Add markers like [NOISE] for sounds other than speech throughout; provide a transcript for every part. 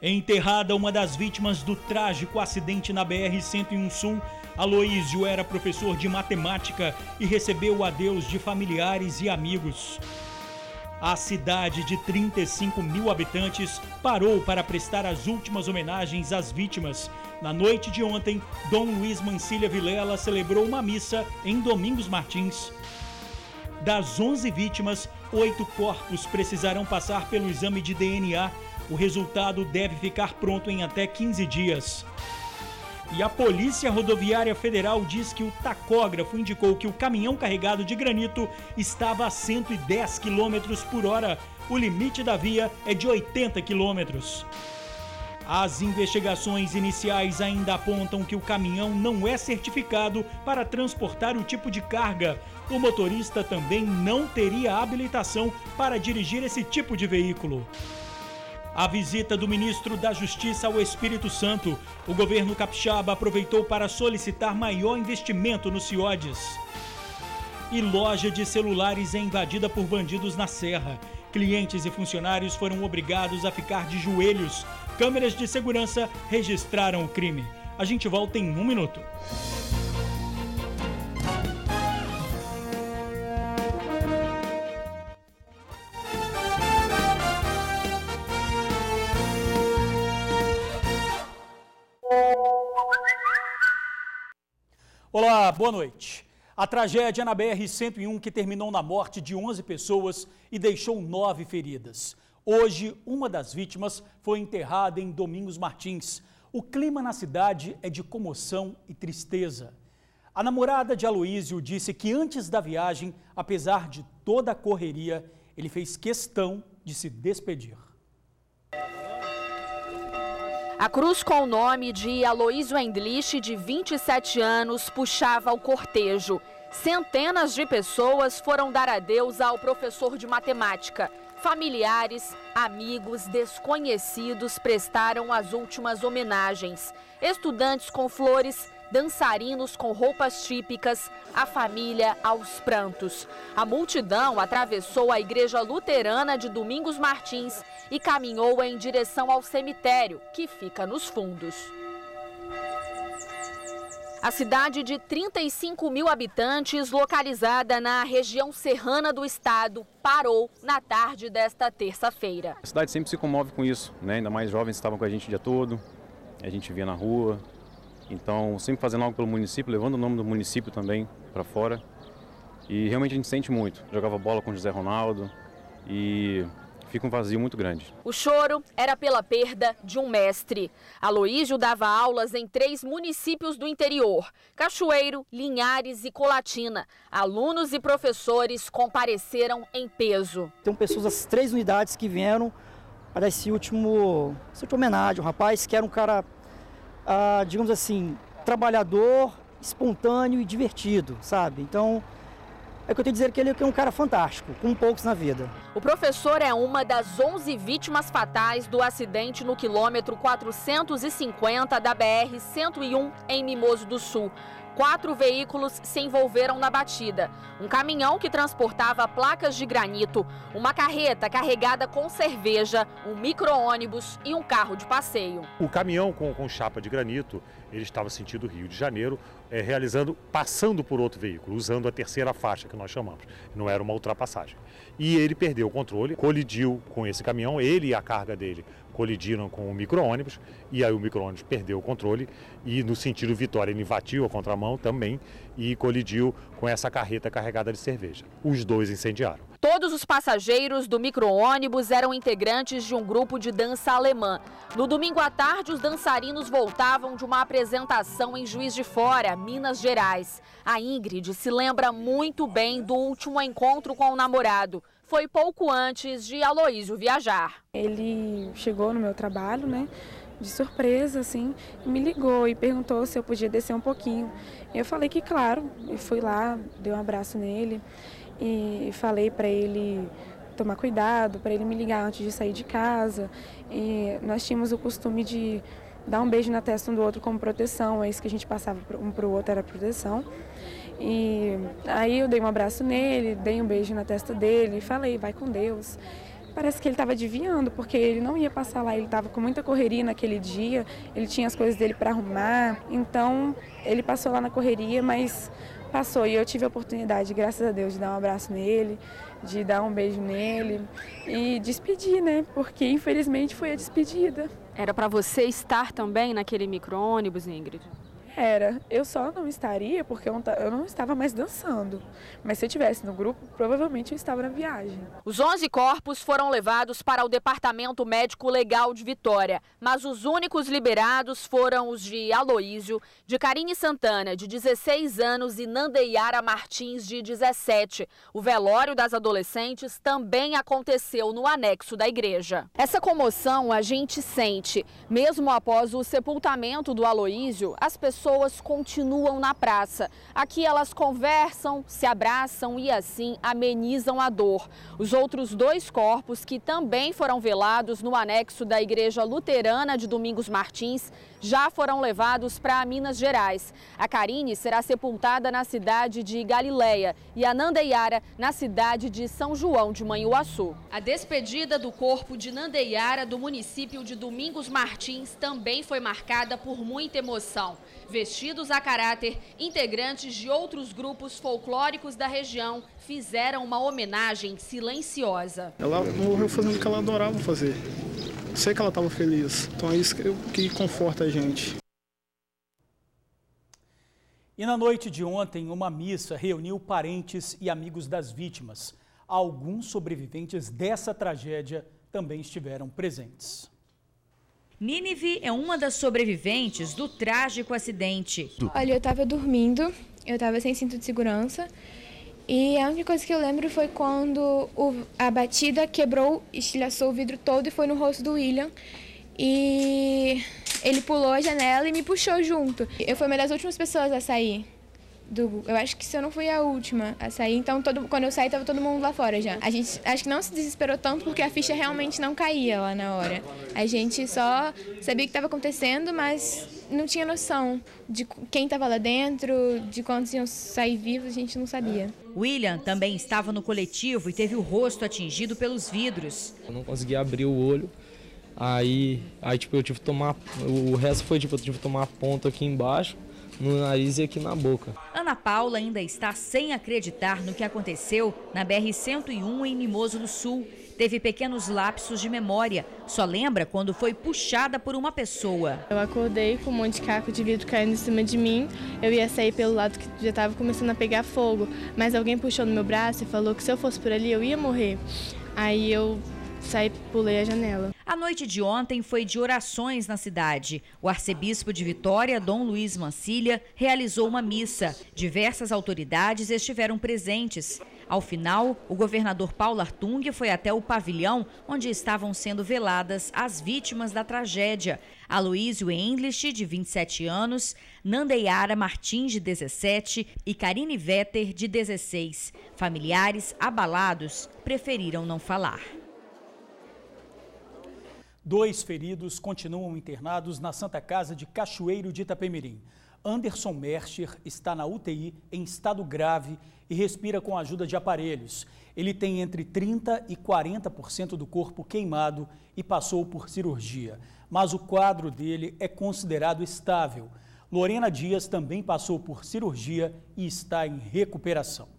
É enterrada uma das vítimas do trágico acidente na BR-101 Sul, Aloísio era professor de matemática e recebeu adeus de familiares e amigos. A cidade de 35 mil habitantes parou para prestar as últimas homenagens às vítimas. Na noite de ontem, Dom Luiz Mancilha Vilela celebrou uma missa em Domingos Martins. Das 11 vítimas, oito corpos precisarão passar pelo exame de DNA o resultado deve ficar pronto em até 15 dias. E a Polícia Rodoviária Federal diz que o tacógrafo indicou que o caminhão carregado de granito estava a 110 km por hora. O limite da via é de 80 km. As investigações iniciais ainda apontam que o caminhão não é certificado para transportar o tipo de carga. O motorista também não teria habilitação para dirigir esse tipo de veículo. A visita do ministro da Justiça ao Espírito Santo, o governo capixaba aproveitou para solicitar maior investimento no CIODES. E loja de celulares é invadida por bandidos na Serra. Clientes e funcionários foram obrigados a ficar de joelhos. Câmeras de segurança registraram o crime. A gente volta em um minuto. Olá, boa noite. A tragédia na BR-101 que terminou na morte de 11 pessoas e deixou nove feridas. Hoje, uma das vítimas foi enterrada em Domingos Martins. O clima na cidade é de comoção e tristeza. A namorada de Aloísio disse que antes da viagem, apesar de toda a correria, ele fez questão de se despedir. A cruz com o nome de Aloísio Endlich, de 27 anos, puxava o cortejo. Centenas de pessoas foram dar adeus ao professor de matemática. Familiares, amigos, desconhecidos prestaram as últimas homenagens. Estudantes com flores dançarinos com roupas típicas, a família aos prantos. A multidão atravessou a igreja luterana de Domingos Martins e caminhou em direção ao cemitério, que fica nos fundos. A cidade de 35 mil habitantes, localizada na região serrana do estado, parou na tarde desta terça-feira. A cidade sempre se comove com isso, né? ainda mais jovens estavam com a gente o dia todo, a gente via na rua, então, sempre fazendo algo pelo município, levando o nome do município também para fora. E realmente a gente sente muito. Jogava bola com o José Ronaldo e fica um vazio muito grande. O choro era pela perda de um mestre. Aloísio dava aulas em três municípios do interior: Cachoeiro, Linhares e Colatina. Alunos e professores compareceram em peso. Tem pessoas das três unidades que vieram para esse último, esse último homenagem. Um rapaz que era um cara ah, digamos assim, trabalhador, espontâneo e divertido, sabe? Então, é que eu tenho que dizer que ele é um cara fantástico, com poucos na vida. O professor é uma das 11 vítimas fatais do acidente no quilômetro 450 da BR-101 em Mimoso do Sul quatro veículos se envolveram na batida. Um caminhão que transportava placas de granito, uma carreta carregada com cerveja, um micro-ônibus e um carro de passeio. O caminhão com, com chapa de granito, ele estava sentido Rio de Janeiro, é, realizando, passando por outro veículo, usando a terceira faixa que nós chamamos. Não era uma ultrapassagem. E ele perdeu o controle, colidiu com esse caminhão, ele e a carga dele colidiram com o micro-ônibus e aí o micro-ônibus perdeu o controle e no sentido Vitória ele invadiu a contramão também e colidiu com essa carreta carregada de cerveja. Os dois incendiaram. Todos os passageiros do micro-ônibus eram integrantes de um grupo de dança alemã. No domingo à tarde, os dançarinos voltavam de uma apresentação em Juiz de Fora, Minas Gerais. A Ingrid se lembra muito bem do último encontro com o namorado foi pouco antes de Aloísio viajar. Ele chegou no meu trabalho, né? De surpresa, assim, me ligou e perguntou se eu podia descer um pouquinho. Eu falei que claro, e fui lá, dei um abraço nele e falei para ele tomar cuidado, para ele me ligar antes de sair de casa. E nós tínhamos o costume de dar um beijo na testa um do outro como proteção, é isso que a gente passava um para o outro era proteção. E aí eu dei um abraço nele, dei um beijo na testa dele e falei, vai com Deus. Parece que ele estava adivinhando, porque ele não ia passar lá, ele estava com muita correria naquele dia, ele tinha as coisas dele para arrumar, então ele passou lá na correria, mas passou e eu tive a oportunidade, graças a Deus, de dar um abraço nele, de dar um beijo nele e despedir, né? Porque infelizmente foi a despedida. Era para você estar também naquele micro-ônibus, Ingrid? era. Eu só não estaria porque eu não estava mais dançando. Mas se eu estivesse no grupo, provavelmente eu estava na viagem. Os 11 corpos foram levados para o Departamento Médico Legal de Vitória, mas os únicos liberados foram os de Aloísio, de Karine Santana, de 16 anos, e Nandeiara Martins, de 17. O velório das adolescentes também aconteceu no anexo da igreja. Essa comoção a gente sente. Mesmo após o sepultamento do Aloísio, as pessoas pessoas continuam na praça. Aqui elas conversam, se abraçam e assim amenizam a dor. Os outros dois corpos, que também foram velados no anexo da Igreja Luterana de Domingos Martins, já foram levados para Minas Gerais. A Karine será sepultada na cidade de Galileia e a Nandeiara na cidade de São João de Manhuaçu. A despedida do corpo de Nandeiara do município de Domingos Martins também foi marcada por muita emoção vestidos a caráter, integrantes de outros grupos folclóricos da região fizeram uma homenagem silenciosa. Ela morreu fazendo o que ela adorava fazer. Sei que ela estava feliz. Então é isso que conforta a gente. E na noite de ontem, uma missa reuniu parentes e amigos das vítimas. Alguns sobreviventes dessa tragédia também estiveram presentes. Nínive é uma das sobreviventes do trágico acidente. Olha, eu estava dormindo, eu estava sem cinto de segurança. E a única coisa que eu lembro foi quando o, a batida quebrou, estilhaçou o vidro todo e foi no rosto do William. E ele pulou a janela e me puxou junto. Eu fui uma das últimas pessoas a sair do Eu acho que se eu não fui a última a sair, então todo, quando eu saí tava todo mundo lá fora já. A gente acho que não se desesperou tanto porque a ficha realmente não caía lá na hora. A gente só sabia o que estava acontecendo, mas não tinha noção de quem estava lá dentro, de quantos iam sair vivos, a gente não sabia. William também estava no coletivo e teve o rosto atingido pelos vidros. Eu não conseguia abrir o olho. Aí, aí tipo, eu tive que tomar. O resto foi tipo, eu tive que tomar ponto aqui embaixo no nariz e aqui na boca. Ana Paula ainda está sem acreditar no que aconteceu na BR-101 em Mimoso do Sul. Teve pequenos lapsos de memória. Só lembra quando foi puxada por uma pessoa. Eu acordei com um monte de caco de vidro caindo em cima de mim. Eu ia sair pelo lado que já estava começando a pegar fogo. Mas alguém puxou no meu braço e falou que se eu fosse por ali eu ia morrer. Aí eu saí, pulei a janela. A noite de ontem foi de orações na cidade. O arcebispo de Vitória, Dom Luiz Mancilha, realizou uma missa. Diversas autoridades estiveram presentes. Ao final, o governador Paulo Artung foi até o pavilhão onde estavam sendo veladas as vítimas da tragédia. Aloísio Englisch, de 27 anos, Nandeiara Martins, de 17 e Karine Vetter, de 16. Familiares abalados preferiram não falar. Dois feridos continuam internados na Santa Casa de Cachoeiro de Itapemirim. Anderson Mercher está na UTI em estado grave e respira com a ajuda de aparelhos. Ele tem entre 30% e 40% do corpo queimado e passou por cirurgia, mas o quadro dele é considerado estável. Lorena Dias também passou por cirurgia e está em recuperação.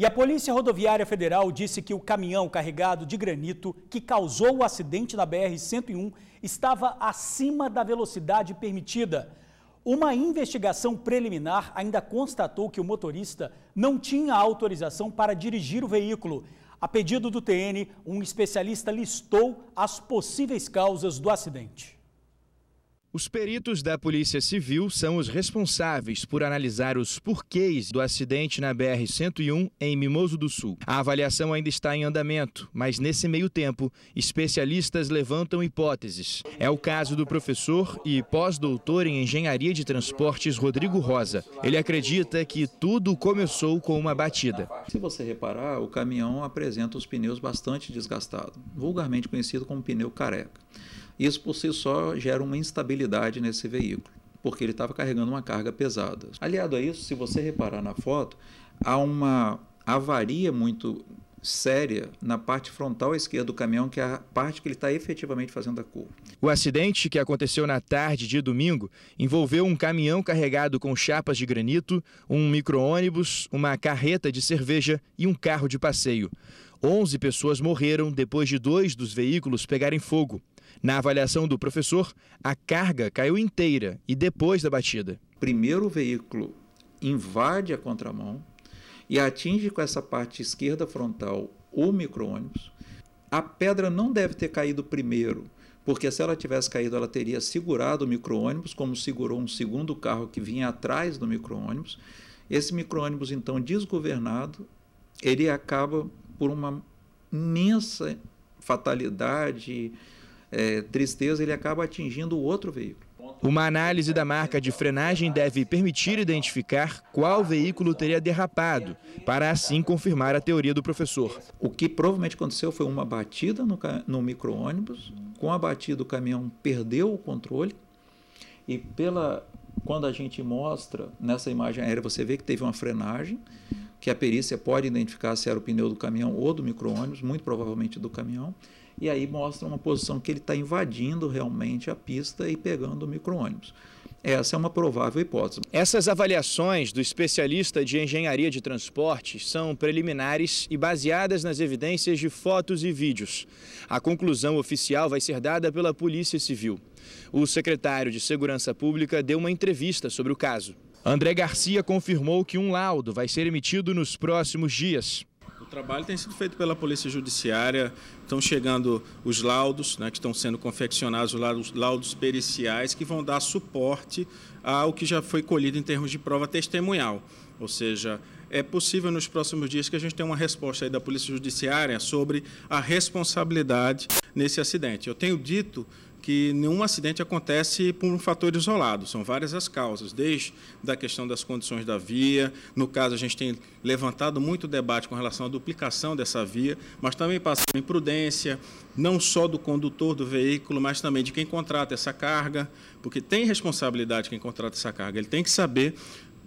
E a Polícia Rodoviária Federal disse que o caminhão carregado de granito que causou o acidente na BR-101 estava acima da velocidade permitida. Uma investigação preliminar ainda constatou que o motorista não tinha autorização para dirigir o veículo. A pedido do TN, um especialista listou as possíveis causas do acidente. Os peritos da Polícia Civil são os responsáveis por analisar os porquês do acidente na BR-101 em Mimoso do Sul. A avaliação ainda está em andamento, mas nesse meio tempo, especialistas levantam hipóteses. É o caso do professor e pós-doutor em Engenharia de Transportes Rodrigo Rosa. Ele acredita que tudo começou com uma batida. Se você reparar, o caminhão apresenta os pneus bastante desgastados, vulgarmente conhecido como pneu careca. Isso por si só gera uma instabilidade nesse veículo, porque ele estava carregando uma carga pesada. Aliado a isso, se você reparar na foto, há uma avaria muito séria na parte frontal esquerda do caminhão, que é a parte que ele está efetivamente fazendo a curva. O acidente, que aconteceu na tarde de domingo, envolveu um caminhão carregado com chapas de granito, um micro-ônibus, uma carreta de cerveja e um carro de passeio. 11 pessoas morreram depois de dois dos veículos pegarem fogo. Na avaliação do professor, a carga caiu inteira e depois da batida. Primeiro o veículo invade a contramão e atinge com essa parte esquerda frontal o micro-ônibus. A pedra não deve ter caído primeiro, porque se ela tivesse caído, ela teria segurado o micro-ônibus, como segurou um segundo carro que vinha atrás do micro-ônibus. Esse micro-ônibus, então desgovernado, ele acaba por uma imensa fatalidade é, tristeza, ele acaba atingindo o outro veículo. Uma análise da marca de frenagem deve permitir identificar qual veículo teria derrapado, para assim confirmar a teoria do professor. O que provavelmente aconteceu foi uma batida no, no micro-ônibus, com a batida o caminhão perdeu o controle e pela quando a gente mostra nessa imagem aérea você vê que teve uma frenagem, que a perícia pode identificar se era o pneu do caminhão ou do micro-ônibus, muito provavelmente do caminhão e aí mostra uma posição que ele está invadindo realmente a pista e pegando o micro-ônibus. Essa é uma provável hipótese. Essas avaliações do especialista de engenharia de transportes são preliminares e baseadas nas evidências de fotos e vídeos. A conclusão oficial vai ser dada pela Polícia Civil. O secretário de Segurança Pública deu uma entrevista sobre o caso. André Garcia confirmou que um laudo vai ser emitido nos próximos dias. O trabalho tem sido feito pela Polícia Judiciária, estão chegando os laudos, né, que estão sendo confeccionados, os laudos, laudos periciais, que vão dar suporte ao que já foi colhido em termos de prova testemunhal. Ou seja, é possível nos próximos dias que a gente tenha uma resposta da Polícia Judiciária sobre a responsabilidade nesse acidente. Eu tenho dito que nenhum acidente acontece por um fator isolado, são várias as causas, desde da questão das condições da via, no caso a gente tem levantado muito debate com relação à duplicação dessa via, mas também passa por imprudência, não só do condutor do veículo, mas também de quem contrata essa carga, porque tem responsabilidade quem contrata essa carga, ele tem que saber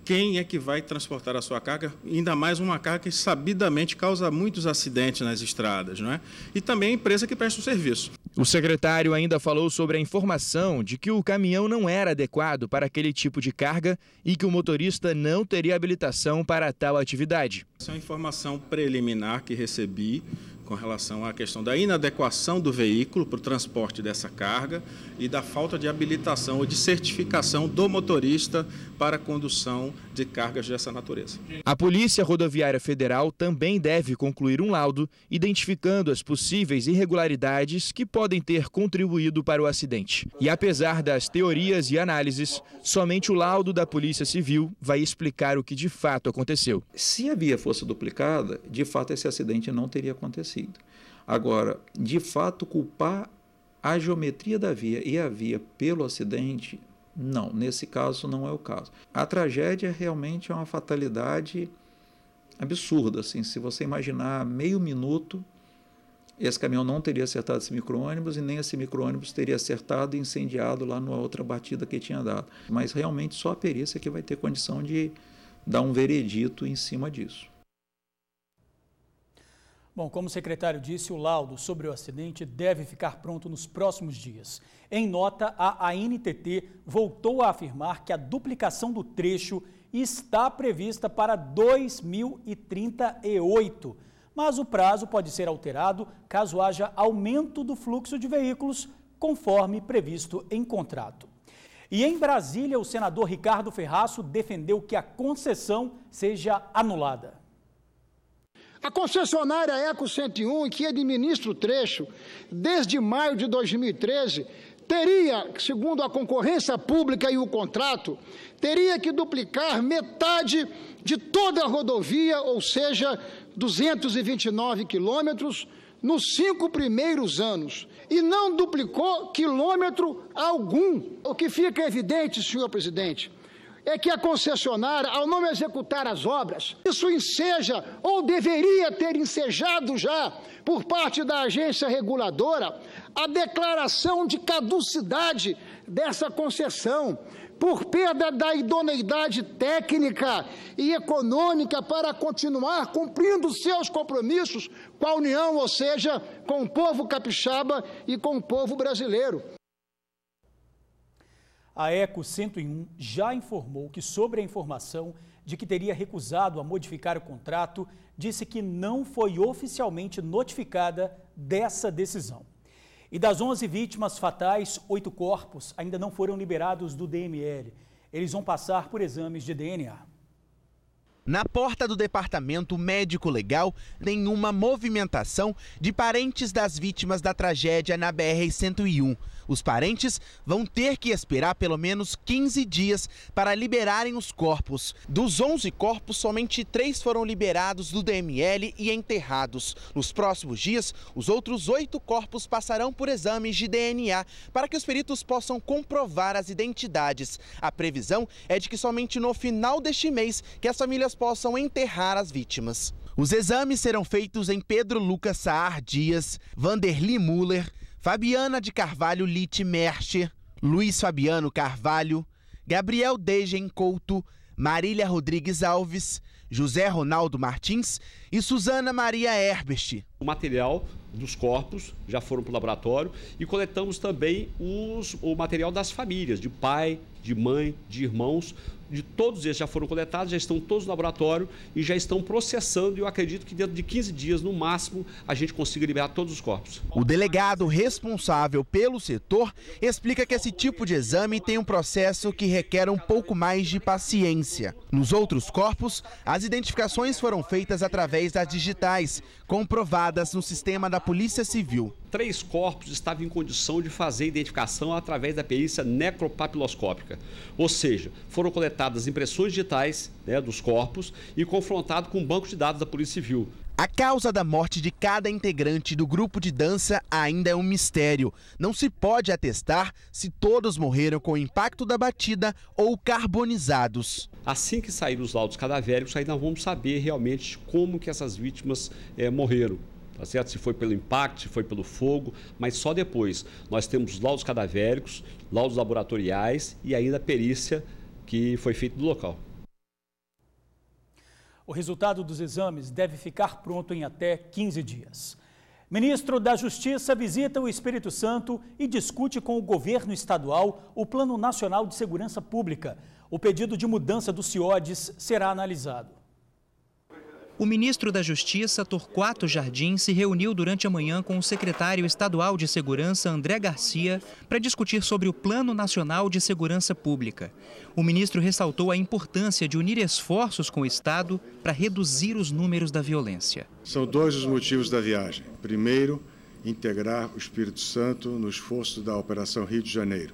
quem é que vai transportar a sua carga, ainda mais uma carga que sabidamente causa muitos acidentes nas estradas, não é? E também a empresa que presta o serviço. O secretário ainda falou sobre a informação de que o caminhão não era adequado para aquele tipo de carga e que o motorista não teria habilitação para tal atividade. Essa é uma informação preliminar que recebi com relação à questão da inadequação do veículo para o transporte dessa carga e da falta de habilitação ou de certificação do motorista para condução de cargas dessa natureza. A Polícia Rodoviária Federal também deve concluir um laudo identificando as possíveis irregularidades que podem ter contribuído para o acidente. E apesar das teorias e análises, somente o laudo da Polícia Civil vai explicar o que de fato aconteceu. Se a via fosse duplicada, de fato esse acidente não teria acontecido acontecido. Agora, de fato, culpar a geometria da via e a via pelo acidente, não, nesse caso não é o caso. A tragédia realmente é uma fatalidade absurda, assim, se você imaginar meio minuto, esse caminhão não teria acertado esse micro-ônibus e nem esse micro-ônibus teria acertado e incendiado lá numa outra batida que tinha dado. Mas realmente só a perícia que vai ter condição de dar um veredito em cima disso. Bom, como o secretário disse, o laudo sobre o acidente deve ficar pronto nos próximos dias. Em nota, a ANTT voltou a afirmar que a duplicação do trecho está prevista para 2038, mas o prazo pode ser alterado caso haja aumento do fluxo de veículos, conforme previsto em contrato. E em Brasília, o senador Ricardo Ferraço defendeu que a concessão seja anulada. A concessionária Eco 101, que administra o trecho desde maio de 2013, teria, segundo a concorrência pública e o contrato, teria que duplicar metade de toda a rodovia, ou seja, 229 quilômetros, nos cinco primeiros anos e não duplicou quilômetro algum. O que fica evidente, senhor presidente, é que a é concessionária, ao não executar as obras, isso enseja ou deveria ter ensejado já, por parte da agência reguladora, a declaração de caducidade dessa concessão, por perda da idoneidade técnica e econômica para continuar cumprindo seus compromissos com a União, ou seja, com o povo capixaba e com o povo brasileiro a ECO 101 já informou que, sobre a informação de que teria recusado a modificar o contrato, disse que não foi oficialmente notificada dessa decisão. E das 11 vítimas fatais, oito corpos ainda não foram liberados do DML. Eles vão passar por exames de DNA. Na porta do departamento médico legal, nenhuma movimentação de parentes das vítimas da tragédia na BR-101. Os parentes vão ter que esperar pelo menos 15 dias para liberarem os corpos. Dos 11 corpos, somente três foram liberados do DML e enterrados. Nos próximos dias, os outros oito corpos passarão por exames de DNA para que os peritos possam comprovar as identidades. A previsão é de que somente no final deste mês que as famílias possam enterrar as vítimas. Os exames serão feitos em Pedro Lucas Saar Dias, Vanderli Muller, Fabiana de Carvalho Litt Mercher, Luiz Fabiano Carvalho, Gabriel Deigen Couto, Marília Rodrigues Alves, José Ronaldo Martins e Suzana Maria Herbest. O material dos corpos já foram para o laboratório e coletamos também os, o material das famílias, de pai, de mãe, de irmãos, de todos esses já foram coletados, já estão todos no laboratório e já estão processando. E eu acredito que dentro de 15 dias, no máximo, a gente consiga liberar todos os corpos. O delegado responsável pelo setor explica que esse tipo de exame tem um processo que requer um pouco mais de paciência. Nos outros corpos, as identificações foram feitas através das digitais, comprovadas no sistema da Polícia Civil três corpos estavam em condição de fazer identificação através da perícia necropapiloscópica. Ou seja, foram coletadas impressões digitais né, dos corpos e confrontado com o um banco de dados da Polícia Civil. A causa da morte de cada integrante do grupo de dança ainda é um mistério. Não se pode atestar se todos morreram com o impacto da batida ou carbonizados. Assim que saírem os laudos cadavéricos, ainda vamos saber realmente como que essas vítimas é, morreram tá certo? Se foi pelo impacto, se foi pelo fogo, mas só depois. Nós temos laudos cadavéricos, laudos laboratoriais e ainda a perícia que foi feita no local. O resultado dos exames deve ficar pronto em até 15 dias. Ministro da Justiça visita o Espírito Santo e discute com o governo estadual o Plano Nacional de Segurança Pública. O pedido de mudança do CIODES será analisado. O ministro da Justiça, Torquato Jardim, se reuniu durante a manhã com o secretário estadual de Segurança, André Garcia, para discutir sobre o Plano Nacional de Segurança Pública. O ministro ressaltou a importância de unir esforços com o Estado para reduzir os números da violência. São dois os motivos da viagem. Primeiro, integrar o Espírito Santo no esforço da Operação Rio de Janeiro.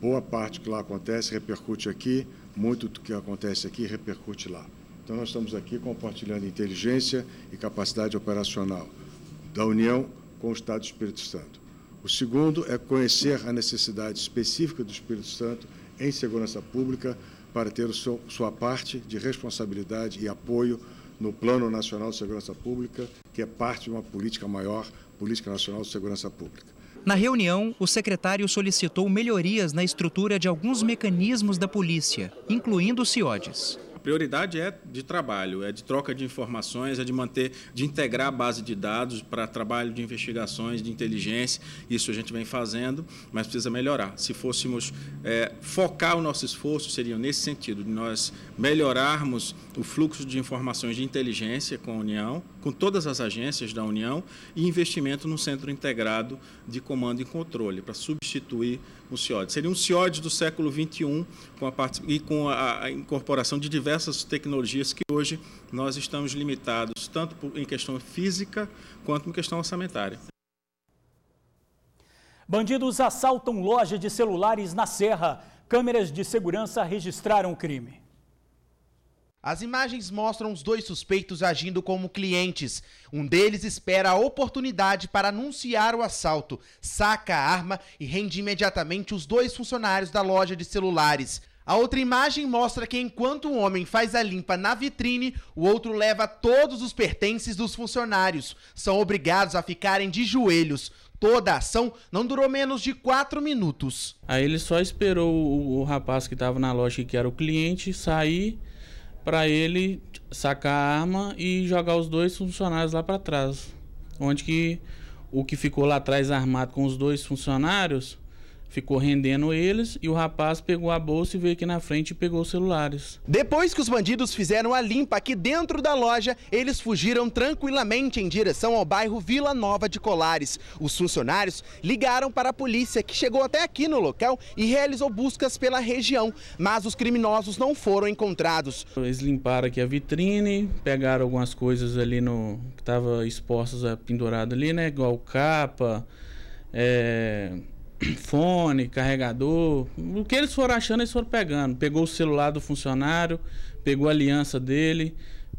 Boa parte que lá acontece repercute aqui, muito do que acontece aqui repercute lá. Então, nós estamos aqui compartilhando inteligência e capacidade operacional da União com o Estado do Espírito Santo. O segundo é conhecer a necessidade específica do Espírito Santo em segurança pública para ter seu, sua parte de responsabilidade e apoio no Plano Nacional de Segurança Pública, que é parte de uma política maior, Política Nacional de Segurança Pública. Na reunião, o secretário solicitou melhorias na estrutura de alguns mecanismos da polícia, incluindo o CIODES prioridade é de trabalho, é de troca de informações, é de manter, de integrar a base de dados para trabalho de investigações, de inteligência. Isso a gente vem fazendo, mas precisa melhorar. Se fôssemos é, focar o nosso esforço, seria nesse sentido, de nós melhorarmos o fluxo de informações de inteligência com a União, com todas as agências da União, e investimento num centro integrado de comando e controle, para substituir um CIOD. Seria um CIOD do século XXI com a parte, e com a, a, incorporação de diversas tecnologias que hoje nós estamos limitados, tanto por, em questão física quanto em questão orçamentária. Bandidos assaltam loja de celulares na Serra. Câmeras de segurança registraram o crime. As imagens mostram os dois suspeitos agindo como clientes. Um deles espera a oportunidade para anunciar o assalto, saca a arma e rende imediatamente os dois funcionários da loja de celulares. A outra imagem mostra que enquanto um homem faz a limpa na vitrine, o outro leva todos os pertences dos funcionários. São obrigados a ficarem de joelhos. Toda a ação não durou menos de 4 minutos. Aí ele só esperou o, o rapaz que estava na loja, que era o cliente, sair para ele sacar a arma e jogar os dois funcionários lá para trás. Onde que o que ficou lá atrás armado com os dois funcionários ficou rendendo eles e o rapaz pegou a bolsa e veio aqui na frente e pegou os celulares. Depois que os bandidos fizeram a limpa aqui dentro da loja, eles fugiram tranquilamente em direção ao bairro Vila Nova de Colares. Os funcionários ligaram para a polícia, que chegou até aqui no local e realizou buscas pela região, mas os criminosos não foram encontrados. Eles limparam aqui a vitrine, pegaram algumas coisas ali no que estavam expostas pendurado ali, né, igual capa, é [CLEARS THROAT] fone, carregador, o que eles foram achando, eles foram pegando. Pegou o celular do funcionário, pegou a aliança dele,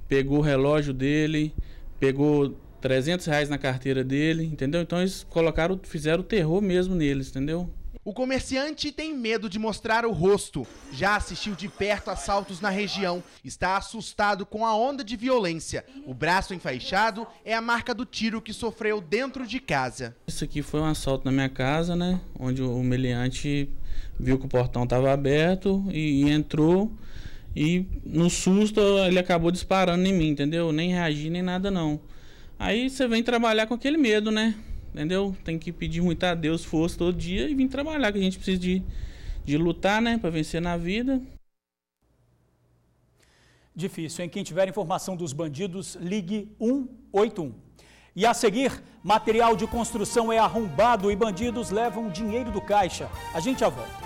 pegou o relógio dele, pegou 300 reais na carteira dele, entendeu? Então eles colocaram, fizeram o terror mesmo neles, entendeu? O comerciante tem medo de mostrar o rosto. Já assistiu de perto assaltos na região, está assustado com a onda de violência. O braço enfaixado é a marca do tiro que sofreu dentro de casa. Isso aqui foi um assalto na minha casa, né? Onde o meliante viu que o portão estava aberto e, e entrou. E no susto ele acabou disparando em mim, entendeu? Nem reagi nem nada não. Aí você vem trabalhar com aquele medo, né? entendeu? Tem que pedir muito a Deus força todo dia e vir trabalhar, que a gente precisa de, de lutar, né, para vencer na vida. Difícil, hein? Quem tiver informação dos bandidos, ligue 181. E a seguir, material de construção é arrombado e bandidos levam dinheiro do caixa. A gente já volta.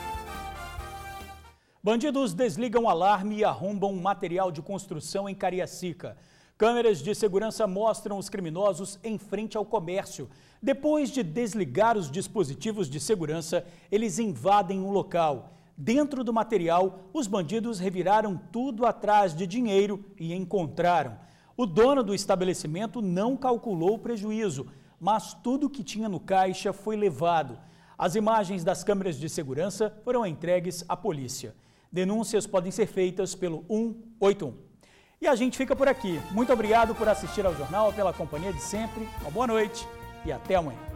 Bandidos desligam alarme e arrombam material de construção em Cariacica. Câmeras de segurança mostram os criminosos em frente ao comércio. Depois de desligar os dispositivos de segurança, eles invadem o um local. Dentro do material, os bandidos reviraram tudo atrás de dinheiro e encontraram. O dono do estabelecimento não calculou o prejuízo, mas tudo que tinha no caixa foi levado. As imagens das câmeras de segurança foram entregues à polícia. Denúncias podem ser feitas pelo 181. E a gente fica por aqui. Muito obrigado por assistir ao jornal, pela companhia de sempre. Uma boa noite e até amanhã.